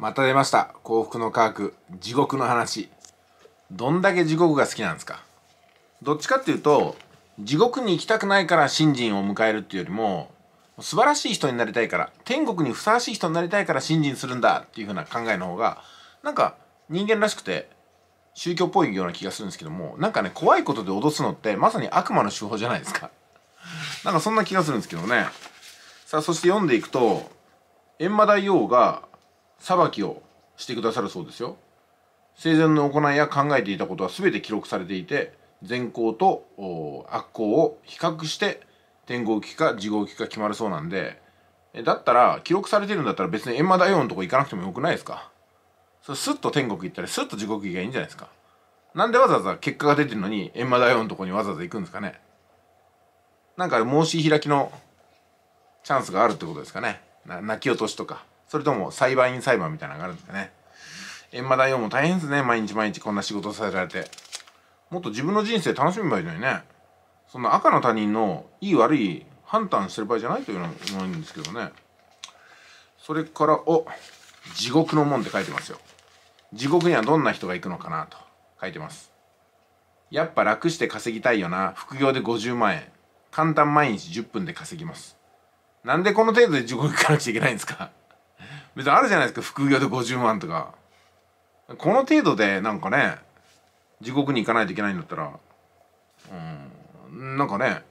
また出ました幸福の科学地獄の話どんだけ地獄が好きなんですかどっちかっていうと地獄に行きたくないから信心を迎えるっていうよりも素晴らしい人になりたいから天国にふさわしい人になりたいから信心するんだっていう風な考えの方がなんか人間らしくて宗教っぽいような気がするんですけどもなんかね怖いことで脅すのってまさに悪魔の手法じゃないですかなんかそんな気がするんですけどねさあそして読んでいくと閻魔大王が裁きをしてくださるそうですよ生前の行いや考えていたことは全て記録されていて善行と悪行を比較して天候期か地獄期か決まるそうなんでだったら記録されてるんだったら別に閻魔大王のとこ行かなくてもよくないですかそれスッと天国行ったりスッと地獄行きがいいんじゃないですかなんでわざわざ結果が出てるのに閻魔大王のとこにわざわざ行くんですかねなんか申し開きのチャンスがあるってことですかね泣き落としとかそれとも裁判員裁判みたいなのがあるんですかね閻魔大王も大変ですね毎日毎日こんな仕事させられてもっと自分の人生楽しめばいいのにねそんな赤の他人のいい悪い判断してる場合じゃないというのも思うんですけどねそれからお地獄の門って書いてますよ地獄にはどんな人が行くのかなと書いてますやっぱ楽して稼ぎたいよな副業で50万円簡単毎日10分で稼ぎますなんでこの程度で地獄行かなくちゃいけないんですか別にあるじゃないですか副業で50万とかこの程度でなんかね地獄に行かないといけないんだったらうんなんかね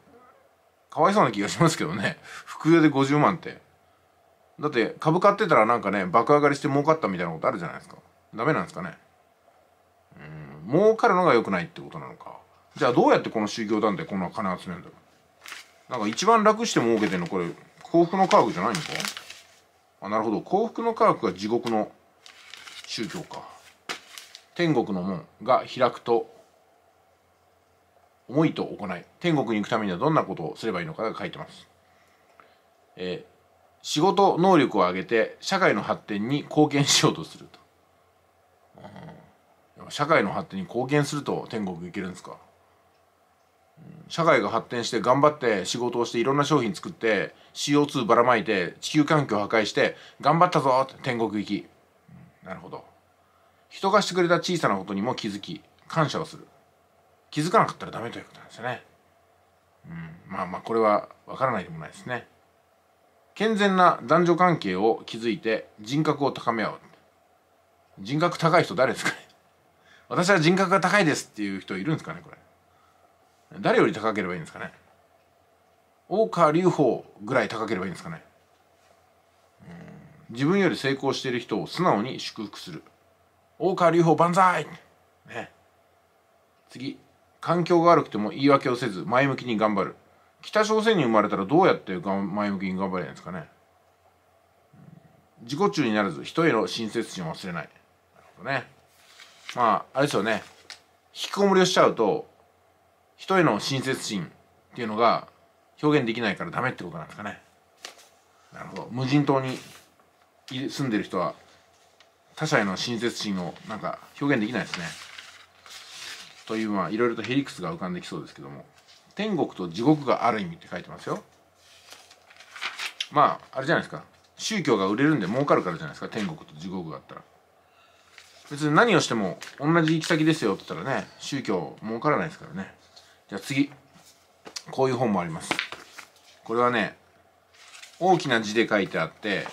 かわいそうな気がしますけどね副業で50万ってだって株買ってたらなんかね爆上がりして儲かったみたいなことあるじゃないですかダメなんですかねうん儲かるのが良くないってことなのかじゃあどうやってこの宗教団体こんな金集めるんだろうなんか一番楽して儲けてんのこれ幸福の科学じゃないのかあなるほど幸福の科学が地獄の宗教か天国の門が開くと思いと行い天国に行くためにはどんなことをすればいいのかが書いてます、えー、仕事能力を上げて社会の発展に貢献しようとすると、うん、社会の発展に貢献すると天国行けるんですか社会が発展して頑張って仕事をしていろんな商品作って CO2 ばらまいて地球環境破壊して頑張ったぞって天国行き、うん、なるほど人がしてくれた小さなことにも気づき感謝をする気づかなかったらダメということなんですよね、うん、まあまあこれはわからないでもないですね健全な男女関係を築いて人格を高め合う人格高い人誰ですかね私は人格が高いですっていう人いるんですかねこれ誰より高ければいいんですかね大川隆法ぐらい高ければいいんですかね自分より成功している人を素直に祝福する大川隆法万歳ね次環境が悪くても言い訳をせず前向きに頑張る北朝鮮に生まれたらどうやって前向きに頑張れるんですかね自己中にならず人への親切心を忘れないなるほどねまああれですよね引きこもりをしちゃうと人への親切心っていうのが表現できないからダメってことなんですかねなるほど無人島に住んでる人は他者への親切心をなんか表現できないですねというまあいろいろとへ理屈が浮かんできそうですけども天国と地獄がある意味って書いてますよまああれじゃないですか宗教が売れるんで儲かるからじゃないですか天国と地獄があったら別に何をしても同じ行き先ですよって言ったらね宗教儲からないですからねじゃあ次こういう本もありますこれはね大きな字で書いてあって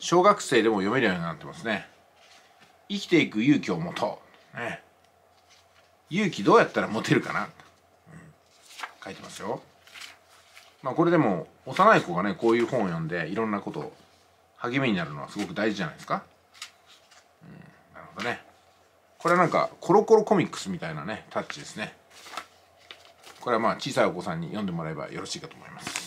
小学生でも読めるようになってますね生きていく勇気を持とう、ね、勇気どうやったら持てるかな、うん、書いてますよまあこれでも幼い子がねこういう本を読んでいろんなことを励みになるのはすごく大事じゃないですか、うん、なるほどねこれはなんかコロコロコミックスみたいなねタッチですねこれはまあ小さいお子さんに読んでもらえばよろしいかと思います。